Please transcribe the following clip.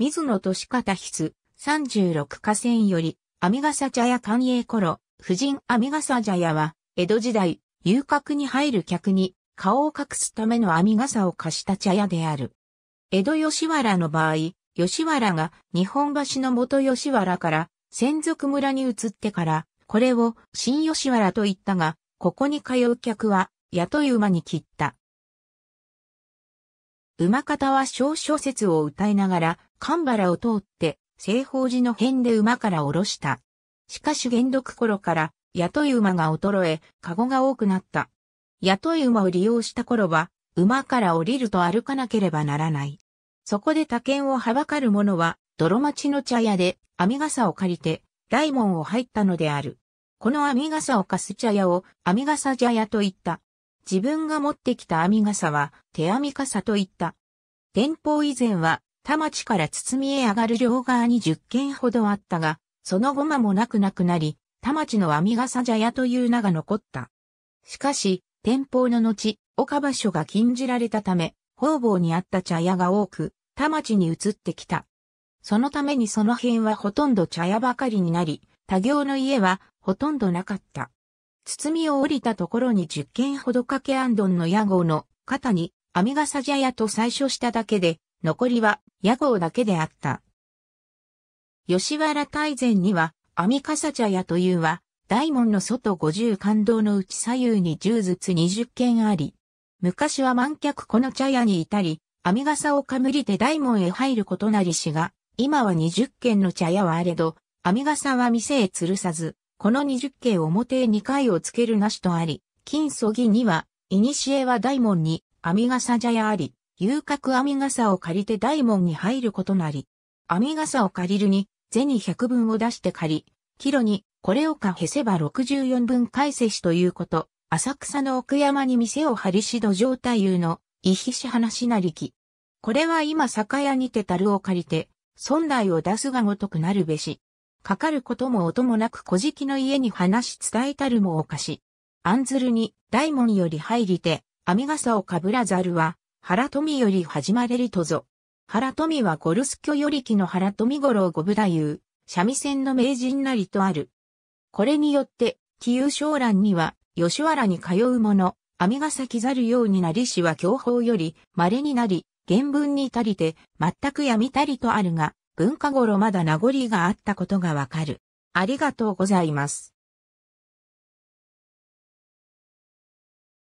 水野俊方筆、36河川より、阿ミガ茶屋寛永頃、夫人阿ミガ茶屋は、江戸時代、遊郭に入る客に、顔を隠すための編み笠を貸した茶屋である。江戸吉原の場合、吉原が日本橋の元吉原から専属村に移ってから、これを新吉原と言ったが、ここに通う客は雇い馬に切った。馬方は小諸説を歌いながら、神原を通って、西方寺の辺で馬から下ろした。しかし元禄頃から、雇い馬が衰え、籠が多くなった。雇い馬を利用した頃は、馬から降りると歩かなければならない。そこで他県をはばかる者は、泥町の茶屋で網傘を借りて、大門を入ったのである。この網傘を貸す茶屋を網傘茶屋と言った。自分が持ってきた編笠傘は手編み傘といった。天保以前は田町から包みへ上がる両側に10軒ほどあったが、その後間もなくなくなり、田町の編笠茶屋という名が残った。しかし、天保の後、岡場所が禁じられたため、方々にあった茶屋が多く、田町に移ってきた。そのためにその辺はほとんど茶屋ばかりになり、他行の家はほとんどなかった。包みを降りたところに10軒ほどかけ安頓の屋号の肩に網笠茶屋と最初しただけで、残りは屋号だけであった。吉原大前には網笠茶屋というは、大門の外50感動のうち左右に十ずつ20軒あり、昔は満客この茶屋にいたり、網笠をかむりて大門へ入ることなりしが、今は20軒の茶屋はあれど、網笠は店へ吊るさず、この二十景表へ二回をつけるなしとあり、金そぎには、古は大門に、網笠茶屋あり、遊郭網傘を借りて大門に入ることなり、網傘を借りるに、銭百分を出して借り、キロに、これをかへせば六十四分返せしということ、浅草の奥山に店を張りし土態太うの、いひし話なりき。これは今酒屋にて樽を借りて、損来を出すがごとくなるべし。かかることも音もなく小敷の家に話し伝えたるもおかし。案ずるに、大門より入りて、編み笠をかぶらざるは、原富より始まれりとぞ。原富はゴルスキョより木の原富五郎五部太夫、三味線の名人なりとある。これによって、気有将欄には、吉原に通う者、編み笠きざるようになりしは教法より、稀になり、原文に足りて、全くやみたりとあるが、文化頃まだ名残があったことがわかる。ありがとうございます。